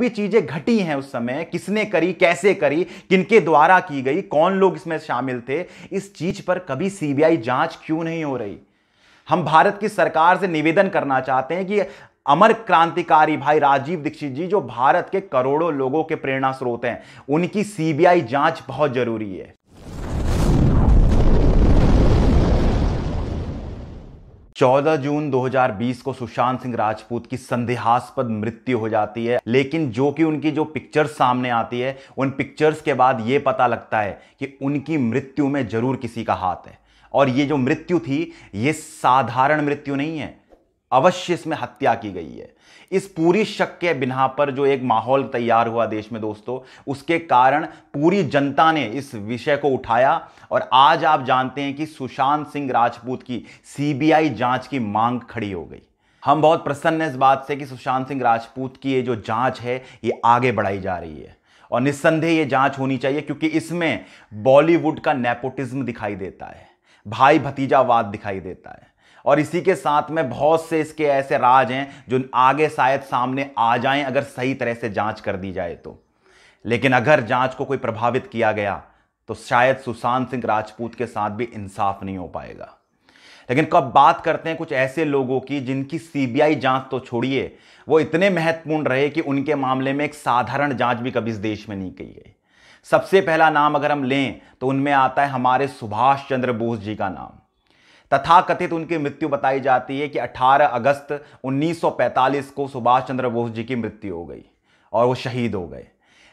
भी चीजें घटी हैं उस समय किसने करी कैसे करी किनके द्वारा की गई कौन लोग इसमें शामिल थे इस चीज पर कभी सीबीआई जांच क्यों नहीं हो रही हम भारत की सरकार से निवेदन करना चाहते हैं कि अमर क्रांतिकारी भाई राजीव दीक्षित जी जो भारत के करोड़ों लोगों के प्रेरणा स्रोत हैं उनकी सीबीआई जांच बहुत जरूरी है 14 जून 2020 को सुशांत सिंह राजपूत की संदेहास्पद मृत्यु हो जाती है लेकिन जो कि उनकी जो पिक्चर्स सामने आती है उन पिक्चर्स के बाद ये पता लगता है कि उनकी मृत्यु में जरूर किसी का हाथ है और ये जो मृत्यु थी ये साधारण मृत्यु नहीं है अवश्य इसमें हत्या की गई है इस पूरी शक के बिना पर जो एक माहौल तैयार हुआ देश में दोस्तों उसके कारण पूरी जनता ने इस विषय को उठाया और आज आप जानते हैं कि सुशांत सिंह राजपूत की सीबीआई जांच की मांग खड़ी हो गई हम बहुत प्रसन्न हैं इस बात से कि सुशांत सिंह राजपूत की ये जो जांच है ये आगे बढ़ाई जा रही है और निस्संदेह ये जांच होनी चाहिए क्योंकि इसमें बॉलीवुड का नेपोटिज्म दिखाई देता है भाई भतीजावाद दिखाई देता है और इसी के साथ में बहुत से इसके ऐसे राज हैं जो आगे शायद सामने आ जाएं अगर सही तरह से जांच कर दी जाए तो लेकिन अगर जांच को कोई प्रभावित किया गया तो शायद सुशांत सिंह राजपूत के साथ भी इंसाफ नहीं हो पाएगा लेकिन कब बात करते हैं कुछ ऐसे लोगों की जिनकी सीबीआई जांच तो छोड़िए वो इतने महत्वपूर्ण रहे कि उनके मामले में एक साधारण जांच भी कभी इस देश में नहीं की गई सबसे पहला नाम अगर हम लें तो उनमें आता है हमारे सुभाष चंद्र बोस जी का नाम तथा कथित उनकी मृत्यु बताई जाती है कि 18 अगस्त 1945 को सुभाष चंद्र बोस जी की मृत्यु हो गई और वो शहीद हो गए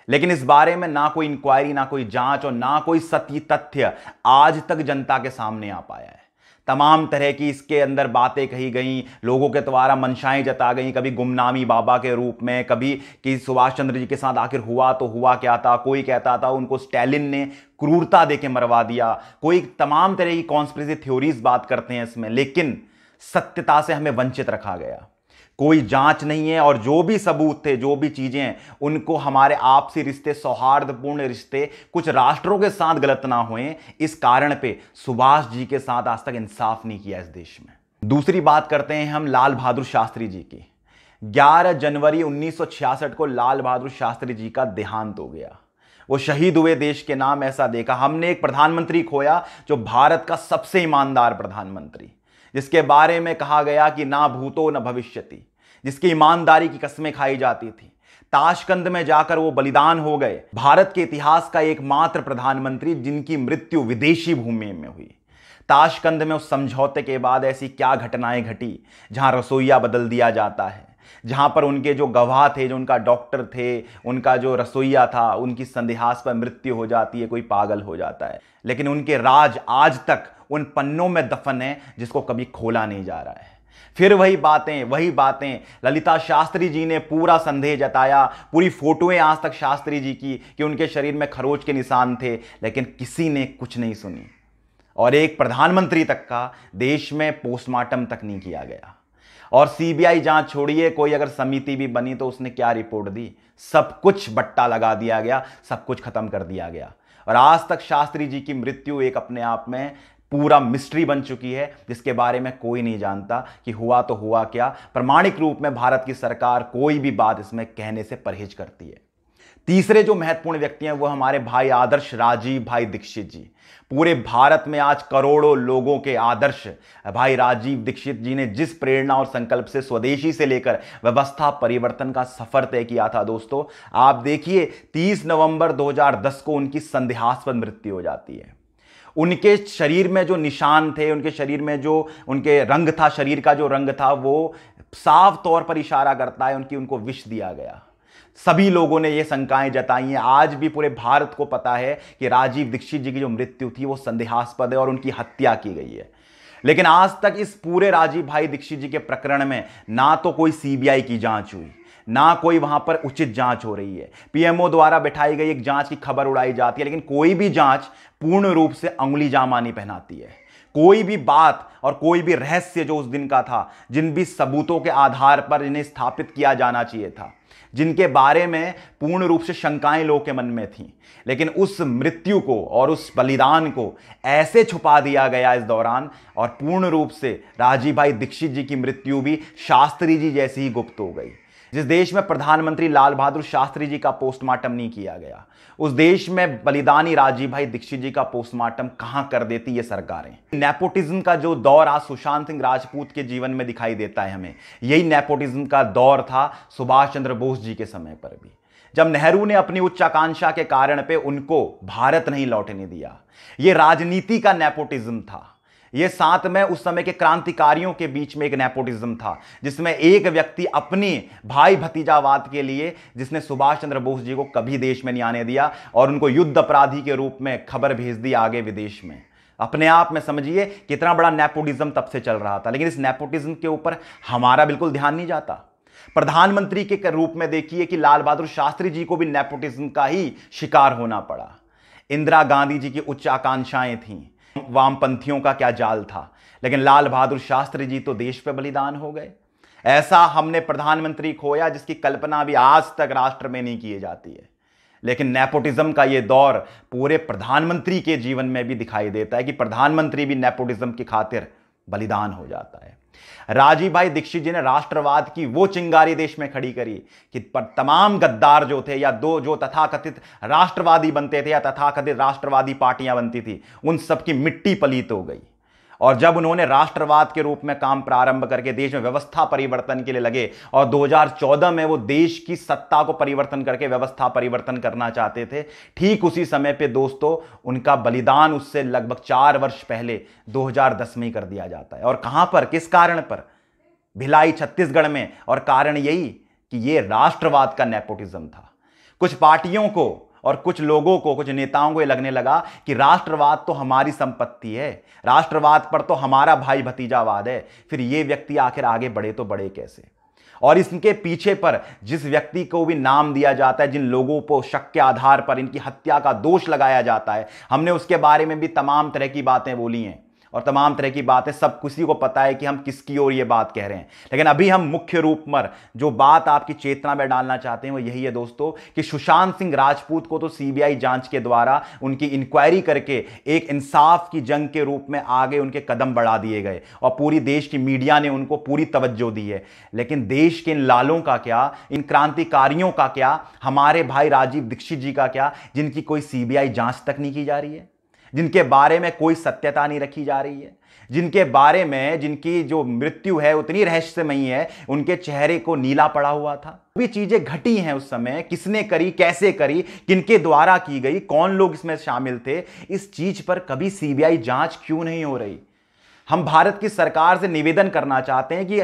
लेकिन इस बारे में ना कोई इंक्वायरी ना कोई जांच और ना कोई सत्य तथ्य आज तक जनता के सामने आ पाया है तमाम तरह की इसके अंदर बातें कही गई लोगों के द्वारा मंशाएं जता गई कभी गुमनामी बाबा के रूप में कभी कि सुभाष चंद्र जी के साथ आखिर हुआ तो हुआ क्या था कोई कहता था उनको स्टैलिन ने क्रूरता देके मरवा दिया कोई तमाम तरह की कॉन्स्परेसी थ्योरीज बात करते हैं इसमें लेकिन सत्यता से हमें वंचित रखा गया कोई जांच नहीं है और जो भी सबूत थे जो भी चीज़ें हैं उनको हमारे आपसी रिश्ते सौहार्दपूर्ण रिश्ते कुछ राष्ट्रों के साथ गलत ना हुए इस कारण पे सुभाष जी के साथ आज तक इंसाफ नहीं किया इस देश में दूसरी बात करते हैं हम लाल बहादुर शास्त्री जी की 11 जनवरी 1966 को लाल बहादुर शास्त्री जी का देहांत हो गया वो शहीद हुए देश के नाम ऐसा देखा हमने एक प्रधानमंत्री खोया जो भारत का सबसे ईमानदार प्रधानमंत्री जिसके बारे में कहा गया कि ना भूतो न भविष्य जिसकी ईमानदारी की कस्में खाई जाती थी ताशकंद में जाकर वो बलिदान हो गए भारत के इतिहास का एकमात्र प्रधानमंत्री जिनकी मृत्यु विदेशी भूमि में हुई ताशकंद में उस समझौते के बाद ऐसी क्या घटनाएं घटी जहां रसोईया बदल दिया जाता है जहां पर उनके जो गवाह थे जो उनका डॉक्टर थे उनका जो रसोईया था उनकी संदेहास पर मृत्यु हो जाती है कोई पागल हो जाता है लेकिन उनके राज आज तक उन पन्नों में दफन है जिसको कभी खोला नहीं जा रहा है फिर वही बातें वही बातें ललिता शास्त्री जी ने पूरा संदेह जताया पूरी फोटोएं आज तक शास्त्री जी की कि उनके शरीर में खरोच के निशान थे लेकिन किसी ने कुछ नहीं सुनी और एक प्रधानमंत्री तक का देश में पोस्टमार्टम तक नहीं किया गया और सीबीआई जांच छोड़िए कोई अगर समिति भी बनी तो उसने क्या रिपोर्ट दी सब कुछ बट्टा लगा दिया गया सब कुछ खत्म कर दिया गया और आज तक शास्त्री जी की मृत्यु एक अपने आप में पूरा मिस्ट्री बन चुकी है जिसके बारे में कोई नहीं जानता कि हुआ तो हुआ क्या प्रमाणिक रूप में भारत की सरकार कोई भी बात इसमें कहने से परहेज करती है तीसरे जो महत्वपूर्ण व्यक्ति हैं वो हमारे भाई आदर्श राजीव भाई दीक्षित जी पूरे भारत में आज करोड़ों लोगों के आदर्श भाई राजीव दीक्षित जी ने जिस प्रेरणा और संकल्प से स्वदेशी से लेकर व्यवस्था परिवर्तन का सफर तय किया था दोस्तों आप देखिए 30 नवंबर 2010 को उनकी संध्यास्पद मृत्यु हो जाती है उनके शरीर में जो निशान थे उनके शरीर में जो उनके रंग था शरीर का जो रंग था वो साफ तौर पर इशारा करता है उनकी उनको विष दिया गया सभी लोगों ने ये शंकाएं जताई हैं आज भी पूरे भारत को पता है कि राजीव दीक्षित जी की जो मृत्यु थी वो संदेहास्पद है और उनकी हत्या की गई है लेकिन आज तक इस पूरे राजीव भाई दीक्षित जी के प्रकरण में ना तो कोई सीबीआई की जांच हुई ना कोई वहां पर उचित जांच हो रही है पीएमओ द्वारा बिठाई गई एक जांच की खबर उड़ाई जाती है लेकिन कोई भी जांच पूर्ण रूप से अंगुली जामानी पहनाती है कोई भी बात और कोई भी रहस्य जो उस दिन का था जिन भी सबूतों के आधार पर इन्हें स्थापित किया जाना चाहिए था जिनके बारे में पूर्ण रूप से शंकाएं लोगों के मन में थीं लेकिन उस मृत्यु को और उस बलिदान को ऐसे छुपा दिया गया इस दौरान और पूर्ण रूप से राजीव भाई दीक्षित जी की मृत्यु भी शास्त्री जी जैसी ही गुप्त हो गई जिस देश में प्रधानमंत्री लाल बहादुर शास्त्री जी का पोस्टमार्टम नहीं किया गया उस देश में बलिदानी राजीव भाई दीक्षित जी का पोस्टमार्टम कहां कर देती ये सरकारें नेपोटिज्म का जो दौर आज सुशांत सिंह राजपूत के जीवन में दिखाई देता है हमें यही नेपोटिज्म का दौर था सुभाष चंद्र बोस जी के समय पर भी जब नेहरू ने अपनी उच्चाकांक्षा के कारण पे उनको भारत नहीं लौटने दिया ये राजनीति का नेपोटिज्म था ये साथ में उस समय के क्रांतिकारियों के बीच में एक नेपोटिज्म था जिसमें एक व्यक्ति अपनी भाई भतीजावाद के लिए जिसने सुभाष चंद्र बोस जी को कभी देश में नहीं आने दिया और उनको युद्ध अपराधी के रूप में खबर भेज दी आगे विदेश में अपने आप में समझिए कितना बड़ा नेपोटिज्म तब से चल रहा था लेकिन इस नेपोटिज्म के ऊपर हमारा बिल्कुल ध्यान नहीं जाता प्रधानमंत्री के रूप में देखिए कि लाल बहादुर शास्त्री जी को भी नेपोटिज्म का ही शिकार होना पड़ा इंदिरा गांधी जी की उच्च आकांक्षाएं थीं वामपंथियों का क्या जाल था लेकिन लाल बहादुर शास्त्री जी तो देश पे बलिदान हो गए ऐसा हमने प्रधानमंत्री खोया जिसकी कल्पना भी आज तक राष्ट्र में नहीं की जाती है लेकिन नेपोटिज्म का ये दौर पूरे प्रधानमंत्री के जीवन में भी दिखाई देता है कि प्रधानमंत्री भी नेपोटिज्म की खातिर बलिदान हो जाता है राजीव भाई दीक्षित जी ने राष्ट्रवाद की वो चिंगारी देश में खड़ी करी कि पर तमाम गद्दार जो थे या दो जो तथाकथित राष्ट्रवादी बनते थे या तथाकथित राष्ट्रवादी पार्टियां बनती थी उन सबकी मिट्टी पलीत हो गई और जब उन्होंने राष्ट्रवाद के रूप में काम प्रारंभ करके देश में व्यवस्था परिवर्तन के लिए लगे और 2014 में वो देश की सत्ता को परिवर्तन करके व्यवस्था परिवर्तन करना चाहते थे ठीक उसी समय पे दोस्तों उनका बलिदान उससे लगभग चार वर्ष पहले 2010 में ही कर दिया जाता है और कहां पर किस कारण पर भिलाई छत्तीसगढ़ में और कारण यही कि ये राष्ट्रवाद का नेपोटिज्म था कुछ पार्टियों को और कुछ लोगों को कुछ नेताओं को ये लगने लगा कि राष्ट्रवाद तो हमारी संपत्ति है राष्ट्रवाद पर तो हमारा भाई भतीजावाद है फिर ये व्यक्ति आखिर आगे बढ़े तो बढ़े कैसे और इसके पीछे पर जिस व्यक्ति को भी नाम दिया जाता है जिन लोगों को शक के आधार पर इनकी हत्या का दोष लगाया जाता है हमने उसके बारे में भी तमाम तरह की बातें बोली हैं और तमाम तरह की बातें सब किसी को पता है कि हम किसकी ओर ये बात कह रहे हैं लेकिन अभी हम मुख्य रूप में जो बात आपकी चेतना में डालना चाहते हैं वो यही है दोस्तों कि सुशांत सिंह राजपूत को तो सीबीआई जांच के द्वारा उनकी इंक्वायरी करके एक इंसाफ की जंग के रूप में आगे उनके कदम बढ़ा दिए गए और पूरी देश की मीडिया ने उनको पूरी तवज्जो दी है लेकिन देश के इन लालों का क्या इन क्रांतिकारियों का क्या हमारे भाई राजीव दीक्षित जी का क्या जिनकी कोई सीबीआई जांच तक नहीं की जा रही है जिनके बारे में कोई सत्यता नहीं रखी जा रही है जिनके बारे में जिनकी जो मृत्यु है उतनी रहस्यमयी है उनके चेहरे को नीला पड़ा हुआ था भी चीजें घटी हैं उस समय किसने करी कैसे करी किनके द्वारा की गई कौन लोग इसमें शामिल थे इस चीज पर कभी सीबीआई जांच क्यों नहीं हो रही हम भारत की सरकार से निवेदन करना चाहते हैं कि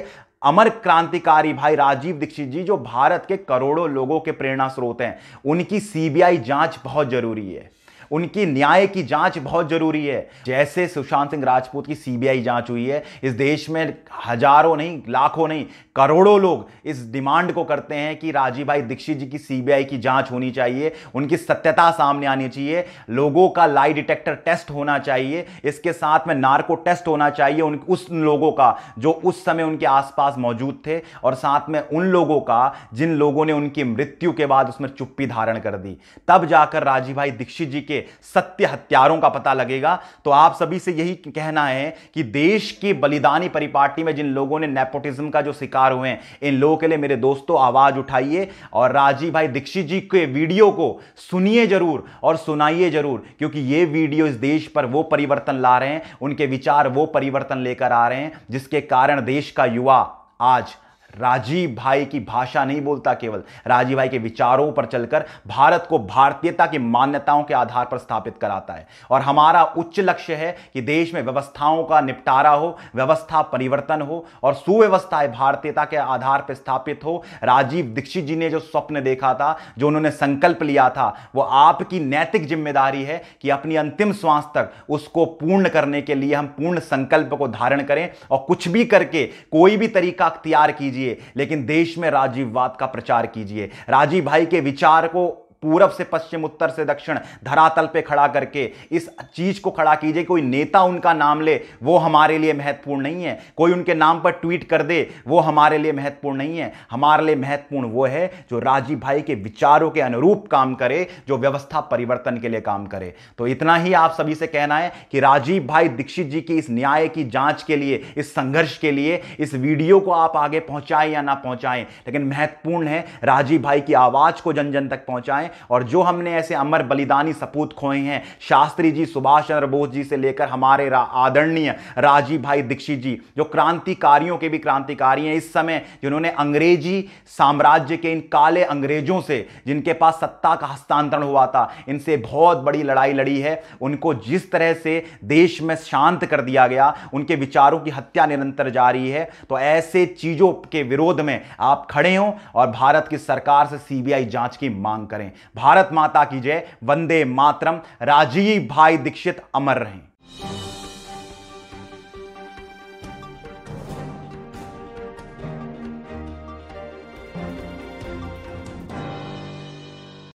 अमर क्रांतिकारी भाई राजीव दीक्षित जी जो भारत के करोड़ों लोगों के प्रेरणा स्रोत हैं उनकी सीबीआई जांच बहुत जरूरी है उनकी न्याय की जांच बहुत जरूरी है जैसे सुशांत सिंह राजपूत की सीबीआई जांच हुई है इस देश में हजारों नहीं लाखों नहीं करोड़ों लोग इस डिमांड को करते हैं कि राजीव भाई दीक्षित जी की सीबीआई की जांच होनी चाहिए उनकी सत्यता सामने आनी चाहिए लोगों का लाई डिटेक्टर टेस्ट होना चाहिए इसके साथ में नार्को टेस्ट होना चाहिए उन उस लोगों का जो उस समय उनके आसपास मौजूद थे और साथ में उन लोगों का जिन लोगों ने उनकी मृत्यु के बाद उसमें चुप्पी धारण कर दी तब जाकर राजीव भाई दीक्षित जी के सत्य हत्यारों का पता लगेगा तो आप सभी से यही कहना है कि देश की बलिदानी परिपाटी में जिन लोगों ने नेपोटिज्म का जो शिकार हुए हैं इन लोगों के लिए मेरे दोस्तों आवाज उठाइए और राजीव भाई दीक्षित जी के वीडियो को सुनिए जरूर और सुनाइए जरूर क्योंकि ये वीडियो इस देश पर वो परिवर्तन ला रहे हैं उनके विचार वो परिवर्तन लेकर आ रहे हैं जिसके कारण देश का युवा आज राजीव भाई की भाषा नहीं बोलता केवल राजीव भाई के विचारों पर चलकर भारत को भारतीयता की मान्यताओं के आधार पर स्थापित कराता है और हमारा उच्च लक्ष्य है कि देश में व्यवस्थाओं का निपटारा हो व्यवस्था परिवर्तन हो और सुव्यवस्थाएं भारतीयता के आधार पर स्थापित हो राजीव दीक्षित जी ने जो स्वप्न देखा था जो उन्होंने संकल्प लिया था वो आपकी नैतिक जिम्मेदारी है कि अपनी अंतिम श्वास तक उसको पूर्ण करने के लिए हम पूर्ण संकल्प को धारण करें और कुछ भी करके कोई भी तरीका अख्तियार कीजिए कीजिए लेकिन देश में राजीववाद का प्रचार कीजिए राजीव भाई के विचार को पूरब से पश्चिम उत्तर से दक्षिण धरातल पे खड़ा करके इस चीज को खड़ा कीजिए कोई नेता उनका नाम ले वो हमारे लिए महत्वपूर्ण नहीं है कोई उनके नाम पर ट्वीट कर दे वो हमारे लिए महत्वपूर्ण नहीं है हमारे लिए महत्वपूर्ण वो है जो राजीव भाई के विचारों के अनुरूप काम करे जो व्यवस्था परिवर्तन के लिए काम करे तो इतना ही आप सभी से कहना है कि राजीव भाई दीक्षित जी की इस न्याय की जांच के लिए इस संघर्ष के लिए इस वीडियो को आप आगे पहुंचाएं या ना पहुंचाएं लेकिन महत्वपूर्ण है राजीव भाई की आवाज को जन जन तक पहुंचाएं और जो हमने ऐसे अमर बलिदानी सपूत खोए हैं शास्त्री जी सुभाष चंद्र बोस जी से लेकर हमारे रा, आदरणीय राजीव भाई दीक्षित जी जो क्रांतिकारियों के भी क्रांतिकारी हैं इस समय जिन्होंने अंग्रेजी साम्राज्य के इन काले अंग्रेजों से जिनके पास सत्ता का हस्तांतरण हुआ था इनसे बहुत बड़ी लड़ाई लड़ी है उनको जिस तरह से देश में शांत कर दिया गया उनके विचारों की हत्या निरंतर जारी है तो ऐसे चीज़ों के विरोध में आप खड़े हों और भारत की सरकार से सीबीआई जांच की मांग करें भारत माता की जय वंदे मातरम राजीव भाई दीक्षित अमर रहें